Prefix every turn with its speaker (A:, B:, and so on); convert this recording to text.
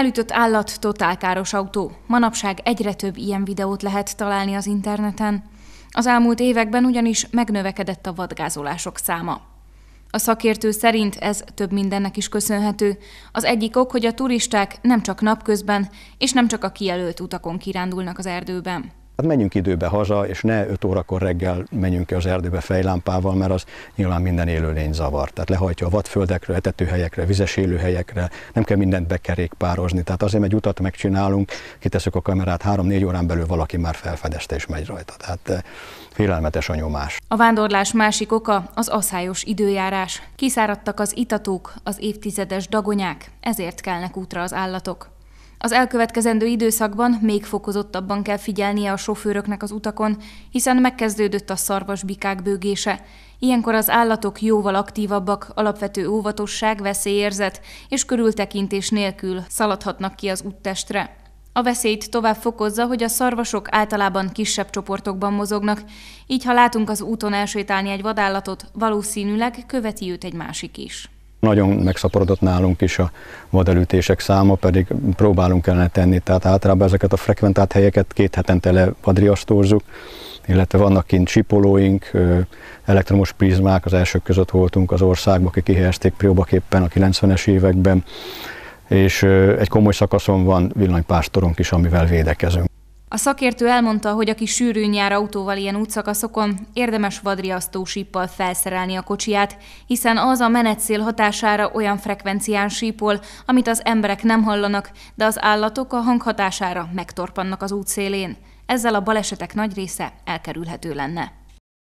A: Elütött állat, totálkáros autó. Manapság egyre több ilyen videót lehet találni az interneten. Az elmúlt években ugyanis megnövekedett a vadgázolások száma. A szakértő szerint ez több mindennek is köszönhető. Az egyik ok, hogy a turisták nem csak napközben és nem csak a kijelölt utakon kirándulnak az erdőben
B: hát menjünk időbe haza, és ne 5 órakor reggel menjünk ki az erdőbe fejlámpával, mert az nyilván minden élőlény zavar. Tehát lehajtja a vadföldekre, etetőhelyekre, vizes élőhelyekre, nem kell mindent bekerékpározni. Tehát azért egy utat megcsinálunk, kiteszük a kamerát, 3-4 órán belül valaki már felfedezte és megy rajta. Tehát eh, félelmetes a nyomás.
A: A vándorlás másik oka az aszályos időjárás. Kiszáradtak az itatók, az évtizedes dagonyák, ezért kelnek útra az állatok. Az elkövetkezendő időszakban még fokozottabban kell figyelnie a sofőröknek az utakon, hiszen megkezdődött a szarvasbikák bőgése. Ilyenkor az állatok jóval aktívabbak, alapvető óvatosság, veszélyérzet és körültekintés nélkül szaladhatnak ki az úttestre. A veszélyt tovább fokozza, hogy a szarvasok általában kisebb csoportokban mozognak, így ha látunk az úton elsétálni egy vadállatot, valószínűleg követi őt egy másik is.
B: Nagyon megszaporodott nálunk is a vadelütések száma, pedig próbálunk kellene tenni, tehát általában ezeket a frekventált helyeket két hetente vadriasztózzuk, illetve vannak kint csipolóink, elektromos prizmák, az elsők között voltunk az országban, akik kihelyezték próbaképpen a 90-es években, és egy komoly szakaszon van villanypásztorunk is, amivel védekezünk.
A: A szakértő elmondta, hogy aki sűrűn jár autóval ilyen útszakaszokon, érdemes vadriasztó síppal felszerelni a kocsiját, hiszen az a menetszél hatására olyan frekvencián sípol, amit az emberek nem hallanak, de az állatok a hang hatására megtorpannak az útszélén. Ezzel a balesetek nagy része elkerülhető lenne.